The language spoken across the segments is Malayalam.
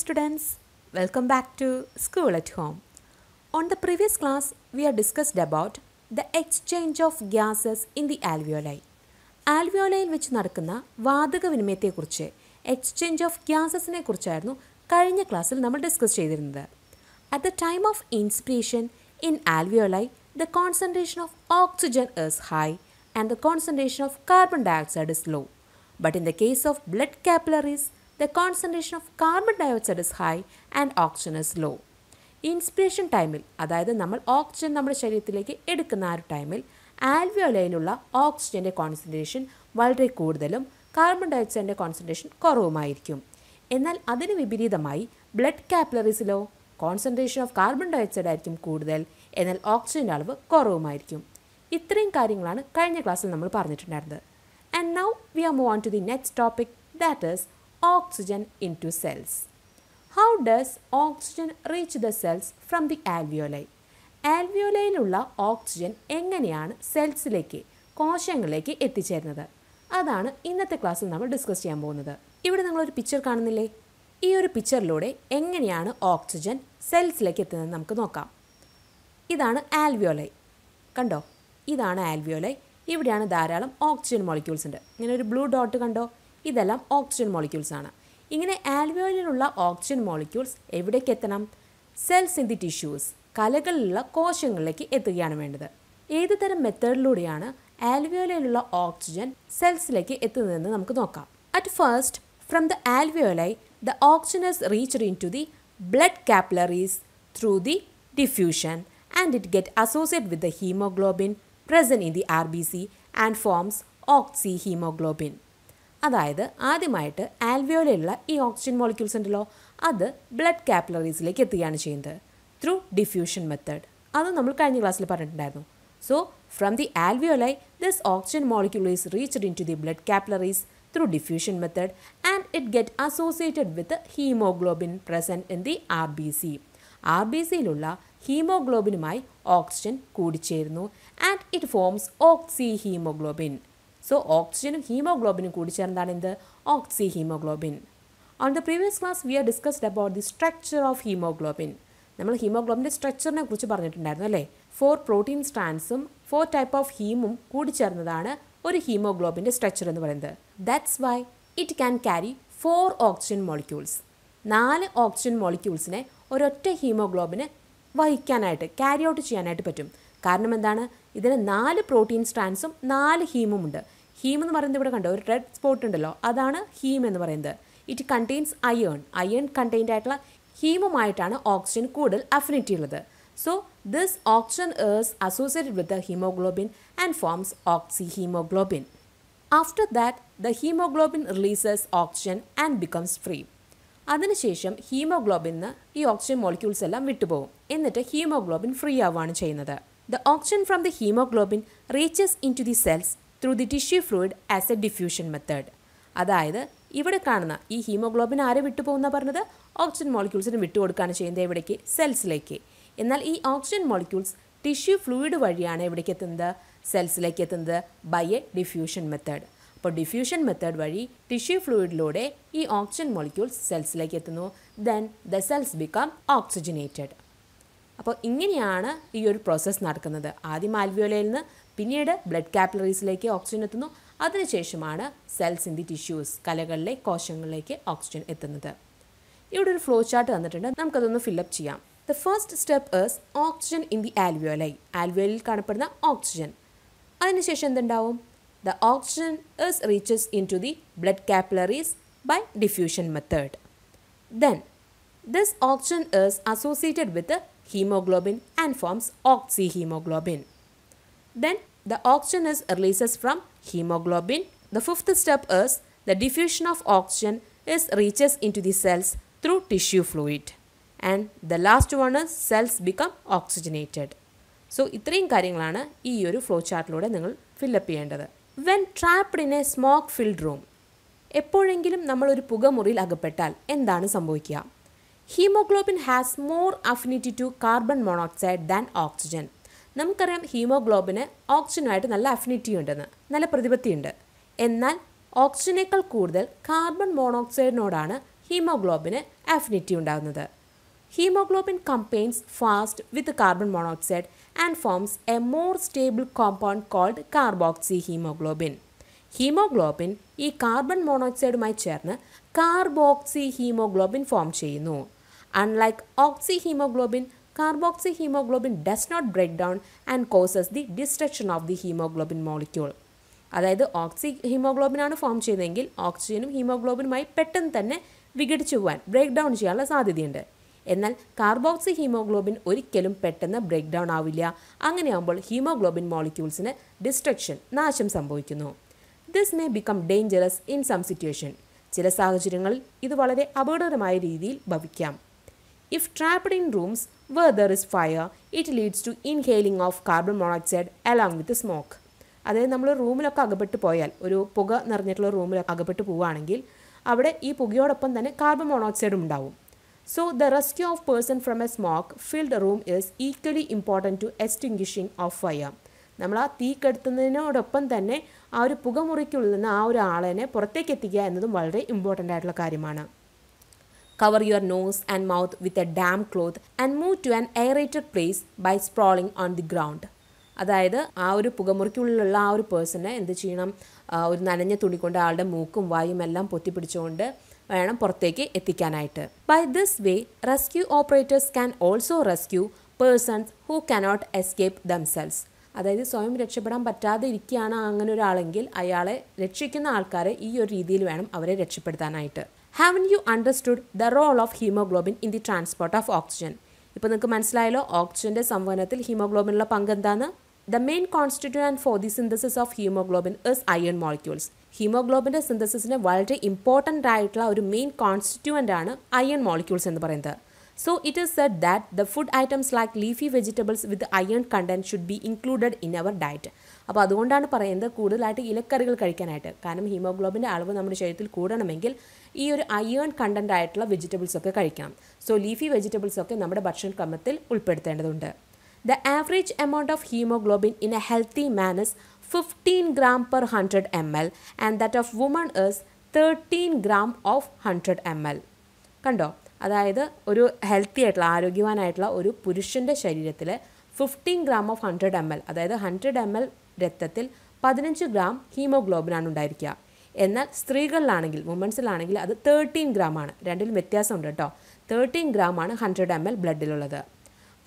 students welcome back to school at home on the previous class we had discussed about the exchange of gases in the alveoli alveoli vich nadakkuna vaadaga vinimayate kurche exchange of gases ne kurchayirunnu kazhinja classil nammal discuss cheyirunnathu at the time of inspiration in alveoli the concentration of oxygen is high and the concentration of carbon dioxide is low but in the case of blood capillaries the concentration of carbon dioxide is high and oxygen is low. Inspiration ടൈമിൽ അതായത് നമ്മൾ ഓക്സിജൻ നമ്മുടെ ശരീരത്തിലേക്ക് എടുക്കുന്ന ആ ഒരു ടൈമിൽ ആൽവിയോലയിലുള്ള ഓക്സിജൻ്റെ കോൺസെൻട്രേഷൻ വളരെ കൂടുതലും കാർബൺ ഡയോക്സൈഡിൻ്റെ കോൺസെൻട്രേഷൻ കുറവുമായിരിക്കും എന്നാൽ അതിന് വിപരീതമായി ബ്ലഡ് കാപ്പിലറീസിലോ കോൺസെൻട്രേഷൻ ഓഫ് കാർബൺ ഡയോക്സൈഡ് ആയിരിക്കും കൂടുതൽ എന്നാൽ ഓക്സിജൻ്റെ അളവ് കുറവുമായിരിക്കും ഇത്രയും കാര്യങ്ങളാണ് കഴിഞ്ഞ ക്ലാസ്സിൽ നമ്മൾ പറഞ്ഞിട്ടുണ്ടായിരുന്നത് and now we are move on to the next topic that is oxygen into cells. How does oxygen reach the cells from the alveoli? ആൽവിയോലയിലുള്ള ഓക്സിജൻ എങ്ങനെയാണ് സെൽസിലേക്ക് കോശങ്ങളിലേക്ക് എത്തിച്ചേരുന്നത് അതാണ് ഇന്നത്തെ ക്ലാസ്സിൽ നമ്മൾ ഡിസ്കസ് ചെയ്യാൻ പോകുന്നത് ഇവിടെ നിങ്ങളൊരു പിക്ചർ കാണുന്നില്ലേ ഈ ഒരു പിക്ചറിലൂടെ എങ്ങനെയാണ് ഓക്സിജൻ സെൽസിലേക്ക് എത്തുന്നത് നമുക്ക് നോക്കാം ഇതാണ് ആൽവിയോലൈ കണ്ടോ ഇതാണ് ആൽവിയോലൈ ഇവിടെയാണ് ധാരാളം ഓക്സിജൻ മോളിക്യൂൾസ് ഉണ്ട് ഇങ്ങനെ ഒരു ബ്ലൂ ഡോട്ട് കണ്ടോ ഇതെല്ലാം ഓക്സിജൻ മോളിക്യൂൾസ് ആണ് ഇങ്ങനെ ആൽവിയോയിലുള്ള ഓക്സിജൻ മോളിക്യൂൾസ് എവിടേക്ക് എത്തണം സെൽസ് ഇൻ ദി ടിഷ്യൂസ് കലകളിലുള്ള കോശങ്ങളിലേക്ക് എത്തുകയാണ് വേണ്ടത് ഏത് തരം മെത്തേഡിലൂടെയാണ് ആൽവിയോയിലുള്ള ഓക്സിജൻ സെൽസിലേക്ക് എത്തുന്നതെന്ന് നമുക്ക് നോക്കാം at first from the alveoli the oxygen is reached into the blood capillaries through the diffusion and it get associate with the haemoglobin present in the RBC and forms oxyhemoglobin. അതായത് ആദ്യമായിട്ട് ആൽവിയോലയിലുള്ള ഈ ഓക്സിജൻ മോളിക്യൂൾസ് ഉണ്ടല്ലോ അത് ബ്ലഡ് കാപ്പിലറീസിലേക്ക് എത്തുകയാണ് ചെയ്യുന്നത് ത്രൂ ഡിഫ്യൂഷൻ മെത്തേഡ് അത് നമ്മൾ കഴിഞ്ഞ ക്ലാസ്സിൽ പറഞ്ഞിട്ടുണ്ടായിരുന്നു so from the alveoli this oxygen molecule is reached into the blood capillaries through diffusion method and it get associated with haemoglobin present in the R B C R B സിയിലുള്ള ഹീമോഗ്ലോബിനുമായി ഓക്സിജൻ കൂടിച്ചേരുന്നു and it forms oxyhaemoglobin so ഓക്സിജനും ഹീമോഗ്ലോബിനും കൂടി ചേർന്നാണ് എന്ത് oxyhaemoglobin on the previous class we are discussed about the structure of haemoglobin നമ്മൾ ഹീമോഗ്ലോബിൻ്റെ സ്ട്രക്ചറിനെ കുറിച്ച് പറഞ്ഞിട്ടുണ്ടായിരുന്നു അല്ലേ ഫോർ പ്രോട്ടീൻ സ്ട്രാൻസും ഫോർ ടൈപ്പ് ഓഫ് ഹീമും കൂടി ചേർന്നതാണ് ഒരു ഹീമോഗ്ലോബിൻ്റെ സ്ട്രക്ചർ എന്ന് പറയുന്നത് that's why it can carry four oxygen molecules നാല് ഓക്സിജൻ മോളിക്യൂൾസിനെ ഒരൊറ്റ ഹീമോഗ്ലോബിന് വഹിക്കാനായിട്ട് ക്യാരി ഔട്ട് ചെയ്യാനായിട്ട് പറ്റും കാരണം എന്താണ് ഇതിന് നാല് പ്രോട്ടീൻ സ്ട്രാൻസും നാല് ഹീമും ഉണ്ട് ഹീം എന്ന് പറയുന്നത് ഇവിടെ കണ്ടോ ഒരു റെഡ് സ്പോട്ട് ഉണ്ടല്ലോ അതാണ് ഹീം എന്ന് പറയുന്നത് it contains iron iron contained ആയിട്ടുള്ള ഹീമുമായിട്ടാണ് ഓക്സിജൻ കൂടുതൽ അഫിനിറ്റി ഉള്ളത് so this oxygen is associated with the haemoglobin and forms oxyhaemoglobin after that the haemoglobin releases oxygen and becomes free അതിനുശേഷം ഹീമോഗ്ലോബിന് ഈ ഓക്സിജൻ മോളിക്യൂൾസ് എല്ലാം വിട്ടുപോകും എന്നിട്ട് ഹീമോഗ്ലോബിൻ ഫ്രീ ആവുകയാണ് ചെയ്യുന്നത് The oxygen from the hemoglobin reaches into the cells through the tissue fluid as a diffusion method അതായത് ഇവിടെ കാണുന്ന ഈ ഹീമോഗ്ലോബിൻ ആരെ വിട്ടുപോകുന്ന പറഞ്ഞത് ഓക്സിജൻ മോളിക്യൂൾസിന് വിട്ടുകൊടുക്കുകയാണ് ചെയ്യുന്നത് എവിടേക്ക് സെൽസിലേക്ക് എന്നാൽ ഈ ഓക്സിജൻ മോളിക്യൂൾസ് ടിഷ്യൂ ഫ്ലൂയിഡ് വഴിയാണ് എവിടേക്ക് എത്തുന്നത് സെൽസിലേക്ക് എത്തുന്നത് ബൈ എ ഡിഫ്യൂഷൻ മെത്തേഡ് അപ്പോൾ ഡിഫ്യൂഷൻ മെത്തേഡ് വഴി ടിഷ്യൂ ഫ്ലൂയിഡിലൂടെ ഈ ഓക്സിജൻ മോളിക്യൂൾസ് സെൽസിലേക്ക് എത്തുന്നു then the cells become oxygenated അപ്പോൾ ഇങ്ങനെയാണ് ഈ ഒരു പ്രോസസ്സ് നടക്കുന്നത് ആദ്യം ആൽവിയോലയിൽ നിന്ന് പിന്നീട് ബ്ലഡ് കാപ്പിലറീസിലേക്ക് ഓക്സിജൻ എത്തുന്നു അതിനുശേഷമാണ് സെൽസ് ഇൻ ദി ടിഷ്യൂസ് കലകളിലെ കോശങ്ങളിലേക്ക് ഓക്സിജൻ എത്തുന്നത് ഇവിടെ ഒരു ഫ്ലോ ചാർട്ട് തന്നിട്ടുണ്ട് നമുക്കതൊന്ന് ഫില്ലപ്പ് ചെയ്യാം the first step is oxygen in the alveoli ആൽവിയോലിൽ കാണപ്പെടുന്ന ഓക്സിജൻ അതിനുശേഷം എന്തുണ്ടാവും the oxygen is reaches into the blood capillaries by diffusion method then this oxygen is associated with hemoglobin and forms oxyhemoglobin. Then the oxygen is releases from hemoglobin. The fifth step is the diffusion of oxygen is reaches into the cells through tissue fluid. And the last one is cells become oxygenated. So, ഇത്രയും കാര്യങ്ങളാണ് ഈ ഒരു ഫ്ലോ ചാർട്ടിലൂടെ നിങ്ങൾ ഫില്ലപ്പ് ചെയ്യേണ്ടത് when trapped in a smoke filled room എപ്പോഴെങ്കിലും നമ്മളൊരു പുകമുറിയിൽ അകപ്പെട്ടാൽ എന്താണ് സംഭവിക്കുക haemoglobin has more affinity to carbon monoxide than oxygen നമുക്കറിയാം ഹീമോഗ്ലോബിന് ഓക്സിജനുമായിട്ട് നല്ല അഫിനിറ്റി ഉണ്ടെന്ന് നല്ല പ്രതിപത്തിയുണ്ട് എന്നാൽ ഓക്സിജനേക്കാൾ കൂടുതൽ കാർബൺ മോണോക്സൈഡിനോടാണ് ഹീമോഗ്ലോബിന് അഫിനിറ്റി ഉണ്ടാകുന്നത് haemoglobin combines fast with carbon monoxide and forms a more stable compound called carboxyhaemoglobin haemoglobin ഈ കാർബൺ മോണോക്സൈഡുമായി ചേർന്ന് കാർബോക്സി ഹീമോഗ്ലോബിൻ ഫോം ചെയ്യുന്നു unlike Unlike carboxy haemoglobin does not break down and causes the destruction of the haemoglobin molecule അതായത് ഓക്സി ഹീമോഗ്ലോബിനാണ് ഫോം ചെയ്തതെങ്കിൽ ഓക്സിജനും ഹീമോഗ്ലോബിനുമായി പെട്ടെന്ന് തന്നെ വിഘടിച്ചു പോകാൻ ബ്രേക്ക് ഡൗൺ ചെയ്യാനുള്ള സാധ്യതയുണ്ട് എന്നാൽ കാർബോക്സി ഹീമോഗ്ലോബിൻ ഒരിക്കലും പെട്ടെന്ന് ബ്രേക്ക് ഡൗൺ ആവില്ല അങ്ങനെയാകുമ്പോൾ ഹീമോഗ്ലോബിൻ മോളിക്യൂൾസിന് ഡിസ്ട്രക്ഷൻ നാശം സംഭവിക്കുന്നു this may become dangerous in some situation ചില സാഹചര്യങ്ങളിൽ ഇത് വളരെ അപകടകരമായ രീതിയിൽ ഭവിക്കാം If trapped in rooms where there is fire, it leads to inhaling of carbon monoxide along with the smoke. അതായത് നമ്മൾ റൂമിലൊക്കെ അകപ്പെട്ട് പോയാൽ ഒരു പുക നിറഞ്ഞിട്ടുള്ള റൂമിലൊക്കെ അകപ്പെട്ട് പോവുകയാണെങ്കിൽ അവിടെ ഈ പുകയോടൊപ്പം തന്നെ കാർബൺ മോണോക്സൈഡും ഉണ്ടാവും so the rescue of person from a smoke filled room is equally important to extinguishing of fire നമ്മൾ ആ തീ കെടുത്തുന്നതിനോടൊപ്പം തന്നെ ആ ഒരു പുകമുറിക്കുള്ളിൽ നിന്ന് ആ ഒരു ആളിനെ പുറത്തേക്ക് എത്തിക്കുക എന്നതും വളരെ ഇമ്പോർട്ടൻ്റ് ആയിട്ടുള്ള കാര്യമാണ് cover your nose and mouth with a damp cloth and move to an aerated place by sprawling on the ground അതായത് ആ ഒരു പുകമുറിക്കുള്ളിലുള്ള ആ ഒരു പേഴ്സണെ എന്ത് ചെയ്യണം ഒരു നനഞ്ഞ തുണി കൊണ്ട് ആളുടെ മൂക്കും വായും എല്ലാം പൊത്തിപ്പിടിച്ചുകൊണ്ട് വേണം പുറത്തേക്ക് എത്തിക്കാനായിട്ട് by this way rescue operators can also rescue persons who cannot escape themselves അതായത് സ്വയം രക്ഷപ്പെടാൻ പറ്റാതെ ഇരിക്കുകയാണ് അങ്ങനെ ഒരാളെങ്കിൽ അയാളെ രക്ഷിക്കുന്ന ആൾക്കാരെ ഈ ഒരു രീതിയിൽ വേണം അവരെ രക്ഷപ്പെടുത്താനായിട്ട് haven't you understood the role of haemoglobin in the transport of oxygen ഇപ്പോൾ നിങ്ങൾക്ക് മനസ്സിലായല്ലോ ഓക്സിജൻ്റെ സംവഹനത്തിൽ ഹീമോഗ്ലോബിനുള്ള പങ്ക് എന്താണ് the main constituent for the synthesis of haemoglobin is iron molecules ഹീമോഗ്ലോബിൻ്റെ സിന്തസിസിന് വളരെ ഇമ്പോർട്ടൻ്റ് ആയിട്ടുള്ള ഒരു മെയിൻ കോൺസ്റ്റിറ്റ്യൂവൻ്റ് ആണ് അയൺ മോളിക്യൂൾസ് എന്ന് പറയുന്നത് So it is said that the food items like leafy vegetables with iron content should be included in our diet. അപ്പോൾ അതുകൊണ്ടാണ് പറയുന്നത് കൂടുതലായിട്ട് ഇലക്കറികൾ കഴിക്കാനായിട്ട് കാരണം ഹീമോഗ്ലോബിൻ്റെ അളവ് നമ്മുടെ ശരീരത്തിൽ കൂടണമെങ്കിൽ ഈ ഒരു അയേൺ കണ്ടൻ്റ് ആയിട്ടുള്ള വെജിറ്റബിൾസ് ഒക്കെ കഴിക്കണം സോ ലീഫി വെജിറ്റബിൾസ് ഒക്കെ നമ്മുടെ ഭക്ഷണക്രമത്തിൽ ഉൾപ്പെടുത്തേണ്ടതുണ്ട് the average amount of haemoglobin in a healthy man is fifteen gram per hundred M L and that of woman is thirteen gram of hundred M L കണ്ടോ അതായത് ഒരു ഹെൽത്തി ആയിട്ടുള്ള ആരോഗ്യവാനായിട്ടുള്ള ഒരു പുരുഷൻ്റെ ശരീരത്തിൽ fifteen gram of hundred M L അതായത് ഹൺഡ്രഡ് എം എൽ രക്തത്തിൽ പതിനഞ്ച് ഗ്രാം ഹീമോഗ്ലോബിനാണ് ഉണ്ടായിരിക്കുക എന്നാൽ സ്ത്രീകളിലാണെങ്കിൽ വുമൻസിലാണെങ്കിൽ അത് തേർട്ടീൻ ഗ്രാം ആണ് രണ്ടിലും വ്യത്യാസമുണ്ട് കേട്ടോ തേർട്ടീൻ ഗ്രാം ആണ് ഹൺഡ്രഡ് എം എൽ ബ്ലഡിലുള്ളത്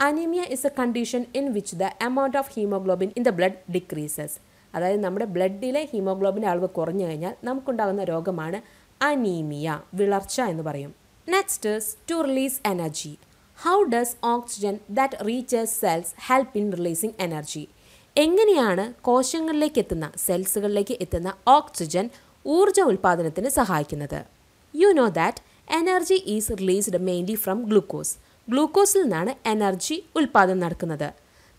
anaemia is a condition in which the amount of haemoglobin in the blood decreases അതായത് നമ്മുടെ ബ്ലഡിലെ ഹീമോഗ്ലോബിൻ്റെ അളവ് കുറഞ്ഞു കഴിഞ്ഞാൽ നമുക്കുണ്ടാകുന്ന രോഗമാണ് അനീമിയ വിളർച്ച എന്ന് പറയും next is to release energy. How does oxygen that reaches cells help in releasing energy എങ്ങനെയാണ് കോശങ്ങളിലേക്ക് എത്തുന്ന സെൽസുകളിലേക്ക് എത്തുന്ന ഓക്സിജൻ ഊർജ ഉൽപ്പാദനത്തിന് സഹായിക്കുന്നത് you know that energy is released mainly from glucose ഗ്ലൂക്കോസിൽ നിന്നാണ് എനർജി ഉൽപ്പാദനം നടക്കുന്നത്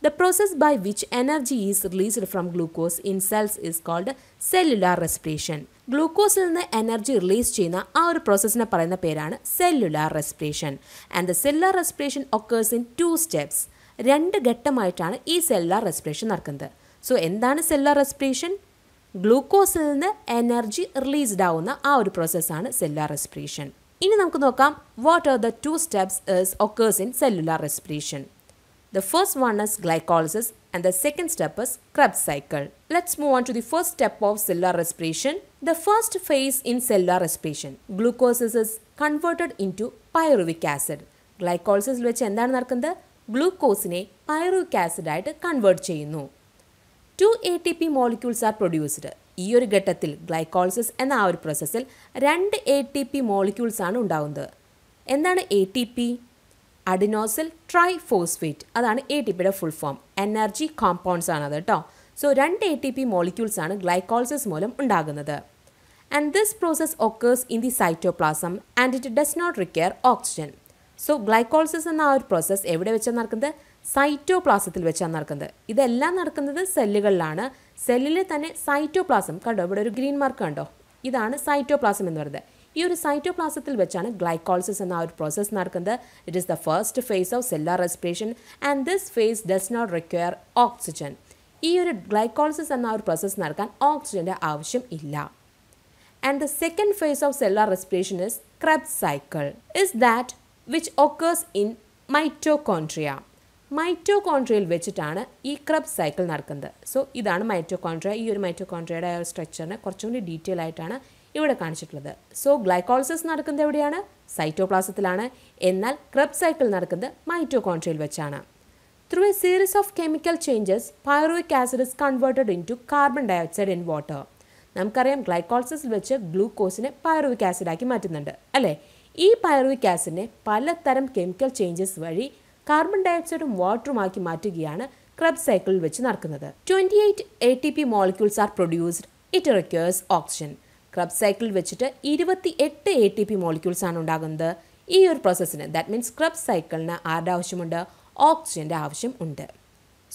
the process by which energy is released from glucose in cells is called cellular respiration ഗ്ലൂക്കോസിൽ നിന്ന് എനർജി റിലീസ് ചെയ്യുന്ന ആ ഒരു പ്രോസസ്സിനെ പറയുന്ന പേരാണ് cellular respiration and the cellular respiration occurs in two steps രണ്ട് ഘട്ടമായിട്ടാണ് ഈ സെല്ലുലാർ റെസ്പിറേഷൻ നടക്കുന്നത് സോ എന്താണ് സെല്ലുലാർ റെസ്പിറേഷൻ ഗ്ലൂക്കോസിൽ നിന്ന് എനർജി റിലീസ്ഡ് ആവുന്ന ആ ഒരു പ്രോസസ്സാണ് സെല്ലുലാർ റെസ്പിറേഷൻ ഇനി നമുക്ക് നോക്കാം what are the two steps is occurs in cellular respiration the first one is glycolysis and the second step is Krebs cycle Let's move on to the first step of cellular respiration. The first phase in cellular respiration, glucose is converted into pyruvic acid. ഗ്ലൈക്കോളിസിൽ വെച്ച് എന്താണ് നടക്കുന്നത് ഗ്ലൂക്കോസിനെ പൈറുവിക് ആസിഡായിട്ട് കൺവേർട്ട് ചെയ്യുന്നു two A T P molecules are produced ഈ ഒരു ഘട്ടത്തിൽ ഗ്ലൈക്കോളിസിസ് എന്ന ആ ഒരു പ്രോസസ്സിൽ രണ്ട് എ ടി പി മോളിക്യൂൾസ് ആണ് ഉണ്ടാകുന്നത് എന്താണ് A T P adenosine triphosphate അതാണ് എ ടി പിയുടെ ഫുൾ ഫോം എനർജി കോമ്പൗണ്ട്സ് ആണ് അത് കേട്ടോ സോ രണ്ട് എ ടി പി മോളിക്യൂൾസ് ആണ് ഗ്ലൈക്കോളിസിസ് മൂലം ഉണ്ടാകുന്നത് and this process occurs in the cytoplasm and it does not require oxygen so glycolysis എന്ന ആ ഒരു പ്രോസസ്സ് എവിടെ വെച്ചാണ് നടക്കുന്നത് സൈറ്റോപ്ലാസത്തിൽ വെച്ചാണ് നടക്കുന്നത് ഇതെല്ലാം നടക്കുന്നത് സെല്ലുകളിലാണ് സെല്ലിൽ തന്നെ സൈറ്റോപ്ലാസം കണ്ടോ ഇവിടെ ഒരു ഗ്രീൻ മാർക്ക് കണ്ടോ ഇതാണ് സൈറ്റോപ്ലാസം എന്ന് പറയുന്നത് ഈ ഒരു സൈറ്റോപ്ലാസത്തിൽ വെച്ചാണ് ഗ്ലൈക്കോളിസിസ് എന്ന ആ ഒരു പ്രോസസ്സ് നടക്കുന്നത് it is the first phase of cellular respiration and this phase does not require oxygen ഈ ഒരു ഗ്ലൈക്കോളിസിസ് എന്ന ഒരു പ്രോസസ്സ് നടക്കാൻ ഓക്സിജൻ്റെ ആവശ്യം ഇല്ല and the second phase of cellular respiration is Krebs cycle is that which occurs in mitochondria മൈറ്റോകോൺട്രിയയിൽ വെച്ചിട്ടാണ് ഈ ക്രബ് സൈക്കിൾ നടക്കുന്നത് സോ ഇതാണ് മൈറ്റോകോൺട്രിയ ഈ ഒരു മൈറ്റോകോൺട്രിയയുടെ ഒരു സ്ട്രക്ചറിനെ കുറച്ചും കൂടി ഡീറ്റെയിൽ ആയിട്ടാണ് ഇവിടെ കാണിച്ചിട്ടുള്ളത് സോ ഗ്ലൈക്കോളിസിസ് നടക്കുന്നത് എവിടെയാണ് സൈറ്റോപ്ലാസത്തിലാണ് എന്നാൽ ക്രബ് സൈക്കിൾ നടക്കുന്നത് മൈറ്റോകോൺട്രിയയിൽ വെച്ചാണ് Through a series of chemical changes, pyruvic acid is converted into carbon dioxide in water. നമുക്കറിയാം ഗ്ലൈക്കോൾസിൽ വെച്ച് ഗ്ലൂക്കോസിനെ പയറുവിക് ആസിഡാക്കി മാറ്റുന്നുണ്ട് അല്ലേ ഈ പയറുവിക് ആസിഡിനെ പലതരം കെമിക്കൽ ചേഞ്ചസ് വഴി കാർബൺ ഡയോക്സൈഡും വാട്ടറുമാക്കി മാറ്റുകയാണ് ക്രബ് സൈക്കിളിൽ വെച്ച് നടക്കുന്നത് twenty eight A T P molecules are produced it requires oxygen Krebs സൈക്കിളിൽ വെച്ചിട്ട് ഇരുപത്തി എട്ട് എ ടി പി മോളിക്യൂൾസ് ആണ് ഉണ്ടാകുന്നത് ഈ ഒരു പ്രോസസ്സിന് ദാറ്റ് മീൻസ് ക്രബ് സൈക്കിളിന് ആരുടെ ആവശ്യമുണ്ട് ഓക്സിജൻ്റെ ആവശ്യം ഉണ്ട്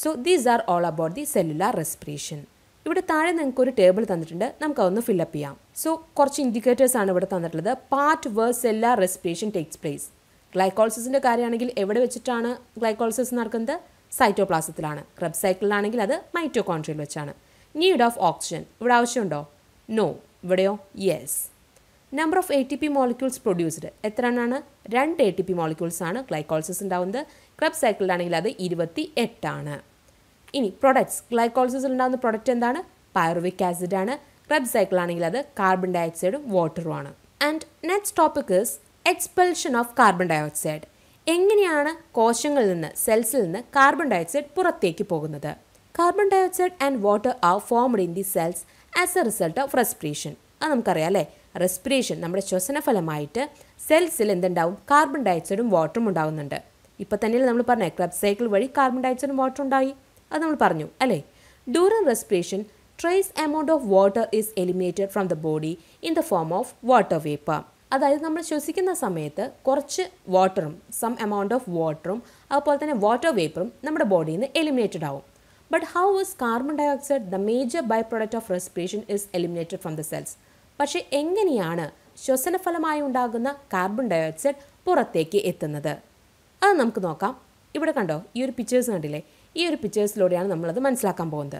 so these are all about the cellular respiration ഇവിടെ താഴെ നിങ്ങൾക്ക് ഒരു ടേബിൾ തന്നിട്ടുണ്ട് നമുക്ക് അതൊന്ന് ഫില്ലപ്പ് ചെയ്യാം സോ കുറച്ച് ഇൻഡിക്കേറ്റേഴ്സ് ആണ് ഇവിടെ തന്നിട്ടുള്ളത് part where cellular respiration takes place ഗ്ലൈക്കോൾസിൻ്റെ കാര്യമാണെങ്കിൽ എവിടെ വെച്ചിട്ടാണ് ഗ്ലൈക്കോൾസിസ് നടക്കുന്നത് സൈറ്റോപ്ലാസത്തിലാണ് ക്രബ് സൈക്കിളിലാണെങ്കിൽ അത് മൈറ്റോകോൺട്രിയയിൽ വെച്ചാണ് നീഡ് ഓഫ് ഓക്സിജൻ ഇവിടെ ആവശ്യമുണ്ടോ നോ ഇവിടെയോ yes number of A T P molecules produced എത്ര എണ്ണാണ് രണ്ട് എ ടി പി മോളിക്യൂൾസ് ആണ് ഗ്ലൈക്കോൾസിസ് ഉണ്ടാവുന്നത് ക്രബ് സൈക്കിളിലാണെങ്കിൽ അത് ഇരുപത്തി എട്ടാണ് ഇനി പ്രൊഡക്ട്സ് ഗ്ലൈക്കോളിസിൽ ഉണ്ടാകുന്ന പ്രൊഡക്റ്റ് എന്താണ് പൈറുവിക് ആണ് ക്രബ് സൈക്കിളാണെങ്കിൽ അത് കാർബൺ ഡൈ ഓക്സൈഡും വാട്ടറുമാണ് and next topic is expulsion of carbon dioxide എങ്ങനെയാണ് കോശങ്ങളിൽ നിന്ന് സെൽസിൽ നിന്ന് കാർബൺ ഡൈ ഓക്സൈഡ് പുറത്തേക്ക് പോകുന്നത് carbon dioxide and water are formed in the cells as a result of respiration അത് നമുക്കറിയാം അല്ലേ റെസ്പിറേഷൻ നമ്മുടെ ശ്വസന ഫലമായിട്ട് സെൽസിൽ എന്തുണ്ടാവും കാർബൺ ഡൈ ഓക്സൈഡും വാട്ടറും ഉണ്ടാകുന്നുണ്ട് ഇപ്പം തന്നെയല്ലേ നമ്മൾ പറഞ്ഞു ക്രബ് സൈക്കിൾ വഴി കാർബൺ ഡയോക്സൈഡും വാട്ടർ ഉണ്ടായി അത് നമ്മൾ പറഞ്ഞു അല്ലേ during respiration trace amount of water is eliminated from the body in the form of water vapour അതായത് നമ്മൾ ശ്വസിക്കുന്ന സമയത്ത് കുറച്ച് വാട്ടറും സം എമൗണ്ട് ഓഫ് വാട്ടറും അതുപോലെ തന്നെ വാട്ടർ വേപ്പറും നമ്മുടെ ബോഡിയിൽ നിന്ന് എലിമിനേറ്റഡ് ആവും but how is carbon dioxide the major byproduct of respiration is eliminated from the cells പക്ഷേ എങ്ങനെയാണ് ശ്വസനഫലമായി ഉണ്ടാകുന്ന കാർബൺ ഡയോക്സൈഡ് പുറത്തേക്ക് എത്തുന്നത് അത് നമുക്ക് നോക്കാം ഇവിടെ കണ്ടോ ഈ ഒരു പിക്ചേഴ്സ് കണ്ടില്ലേ ഈ ഒരു പിക്ചേഴ്സിലൂടെയാണ് നമ്മളത് മനസ്സിലാക്കാൻ പോകുന്നത്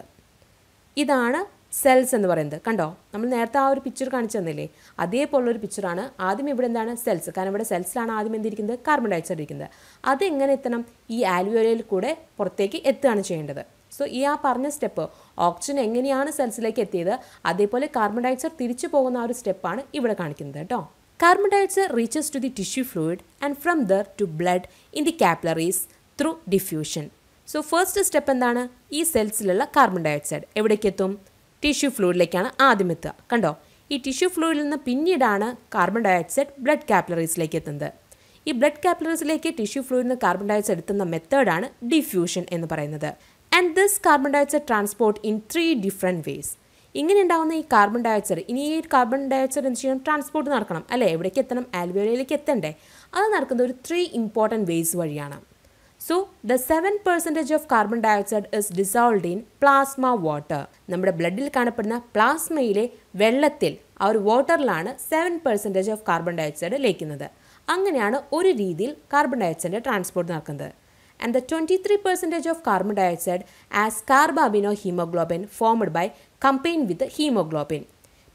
ഇതാണ് സെൽസ് എന്ന് പറയുന്നത് കണ്ടോ നമ്മൾ നേരത്തെ ആ ഒരു പിക്ചർ കാണിച്ചു തന്നില്ലേ അതേപോലുള്ളൊരു പിക്ചറാണ് ആദ്യം ഇവിടെ എന്താണ് സെൽസ് കാരണം ഇവിടെ സെൽസിലാണ് ആദ്യം എന്തിരിക്കുന്നത് കാർബൺ ഡയോക്സൈഡ് ഇരിക്കുന്നത് അതെങ്ങനെ എത്തണം ഈ ആൽവിയോലയിൽ കൂടെ പുറത്തേക്ക് എത്തുകയാണ് ചെയ്യേണ്ടത് സോ ഈ ആ പറഞ്ഞ സ്റ്റെപ്പ് ഓക്സിജൻ എങ്ങനെയാണ് സെൽസിലേക്ക് എത്തിയത് അതേപോലെ കാർബൺ ഡയോക്സൈഡ് തിരിച്ചു പോകുന്ന ആ ഒരു സ്റ്റെപ്പാണ് ഇവിടെ കാണിക്കുന്നത് കേട്ടോ carbon dioxide reaches to the tissue fluid and from there to blood in the capillaries through diffusion so first step എന്താണ് ഈ സെൽസിലുള്ള കാർബൺ ഡയോക്സൈഡ് എവിടേക്ക് എത്തും ടിഷ്യൂ ഫ്ലൂയിഡിലേക്കാണ് ആദ്യം എത്തുക കണ്ടോ ഈ ടിഷ്യൂ ഫ്ലൂയിഡിൽ നിന്ന് പിന്നീടാണ് കാർബൺ ഡയോക്സൈഡ് ബ്ലഡ് കാപ്പിലറീസിലേക്ക് എത്തുന്നത് ഈ ബ്ലഡ് കാപ്പിലറീസിലേക്ക് ടിഷ്യൂ ഫ്ലൂയിൽ നിന്ന് കാർബൺ ഡയോക്സൈഡ് എത്തുന്ന മെത്തേഡാണ് ഡിഫ്യൂഷൻ എന്ന് പറയുന്നത് and this carbon dioxide transport in three different ways ഇങ്ങനെ ഉണ്ടാകുന്ന ഈ കാർബൺ ഡയോക്സൈഡ് ഇനി ഈ കാർബൺ ഡയോക്സൈഡ് എന്ത് ചെയ്യണം ട്രാൻസ്പോർട്ട് നടക്കണം അല്ലേ എവിടേക്ക് എത്തണം ആൽവിയോലയിലേക്ക് എത്തണ്ടേ അത് നടക്കുന്നത് ഒരു ത്രീ ഇമ്പോർട്ടൻറ്റ് വേസ് വഴിയാണ് so the seven percentage of carbon dioxide is dissolved in plasma water നമ്മുടെ ബ്ലഡിൽ കാണപ്പെടുന്ന പ്ലാസ്മയിലെ വെള്ളത്തിൽ ആ ഒരു വാട്ടറിലാണ് seven percentage of carbon dioxide ലയിക്കുന്നത് അങ്ങനെയാണ് ഒരു രീതിയിൽ കാർബൺ ഓക്സൈഡ് ട്രാൻസ്പോർട്ട് നടക്കുന്നത് and the 23% of carbon dioxide as carbamino haemoglobin formed by combine with haemoglobin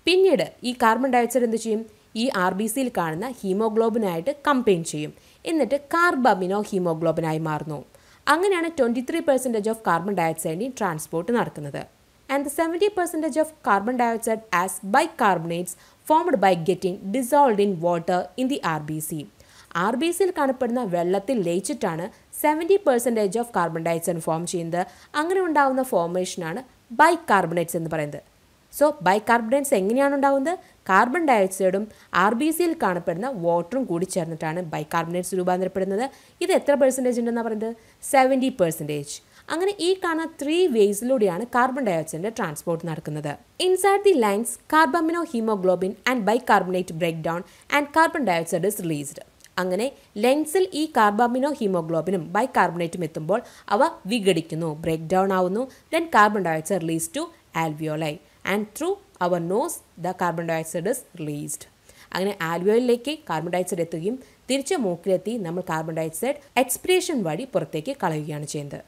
പിന്നീട് ഈ കാർബൺ ഡയോക്സൈഡ് എന്ത് ചെയ്യും ഈ ആർ ബി സിയിൽ കാണുന്ന ഹീമോഗ്ലോബിനായിട്ട് കമ്പൈൻ ചെയ്യും എന്നിട്ട് കാർബമിനോ ഹീമോഗ്ലോബിനായി മാറുന്നു അങ്ങനെയാണ് twenty three percentage of carbon ഡയോക്സൈഡിൻ്റെ ട്രാൻസ്പോർട്ട് നടക്കുന്നത് and the seventy percentage of carbon dioxide as bicarbonates formed by getting dissolved in water in the R B C R B സിയിൽ കാണപ്പെടുന്ന വെള്ളത്തിൽ ലയിച്ചിട്ടാണ് seventy percentage of carbon dioxide form ചെയ്യുന്നത് അങ്ങനെ ഉണ്ടാകുന്ന ഫോർമേഷനാണ് ബൈകാർബണേറ്റ്സ് എന്ന് പറയുന്നത് സോ ബൈകാർബണേറ്റ്സ് എങ്ങനെയാണ് ഉണ്ടാകുന്നത് കാർബൺ ഡയോക്സൈഡും ആർ ബി സിയിൽ കാണപ്പെടുന്ന വാട്ടറും കൂടി ചേർന്നിട്ടാണ് ബൈകാർബണേറ്റ്സ് രൂപാന്തരപ്പെടുന്നത് ഇത് എത്ര പെർസെൻറ്റേജ് ഉണ്ടെന്ന് പറയുന്നത് സെവൻറ്റി പെർസെൻറ്റേജ് അങ്ങനെ ഈ കാണുന്ന ത്രീ വേസിലൂടെയാണ് കാർബൺ ഡയോക്സൈഡിൻ്റെ ട്രാൻസ്പോർട്ട് നടക്കുന്നത് inside the lungs carbamino haemoglobin and bicarbonate break down and carbon dioxide is released അങ്ങനെ ലെൻസിൽ ഈ കാർബാമിനോ ഹീമോഗ്ലോബിനും ബൈ കാർബണേറ്റും എത്തുമ്പോൾ അവ വിഘടിക്കുന്നു ബ്രേക്ക് ഡൗൺ ആവുന്നു then carbon dioxide release to alveoli and through our nose the carbon dioxide is released അങ്ങനെ ആൽവിയോയിലേക്ക് കാർബൺ ഡയോക്സൈഡ് എത്തുകയും തിരിച്ച് മൂക്കിലെത്തി നമ്മൾ കാർബൺ ഡയോക്സൈഡ് എക്സ്പിറേഷൻ വഴി പുറത്തേക്ക് കളയുകയാണ് ചെയ്യുന്നത്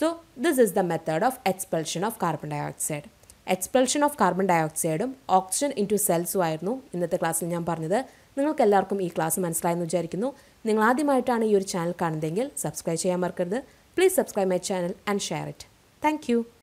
so this is the method of expulsion of carbon dioxide expulsion of carbon ഡയോക്സൈഡും ഓക്സിജൻ ഇൻ ടു സെൽസും ആയിരുന്നു ഇന്നത്തെ ക്ലാസ്സിൽ ഞാൻ പറഞ്ഞത് നിങ്ങൾക്കെല്ലാവർക്കും ഈ ക്ലാസ് മനസ്സിലായെന്ന് വിചാരിക്കുന്നു നിങ്ങൾ ആദ്യമായിട്ടാണ് ഈ ഒരു ചാനൽ കാണുന്നതെങ്കിൽ സബ്സ്ക്രൈബ് ചെയ്യാൻ മറക്കരുത് please subscribe my channel and share it thank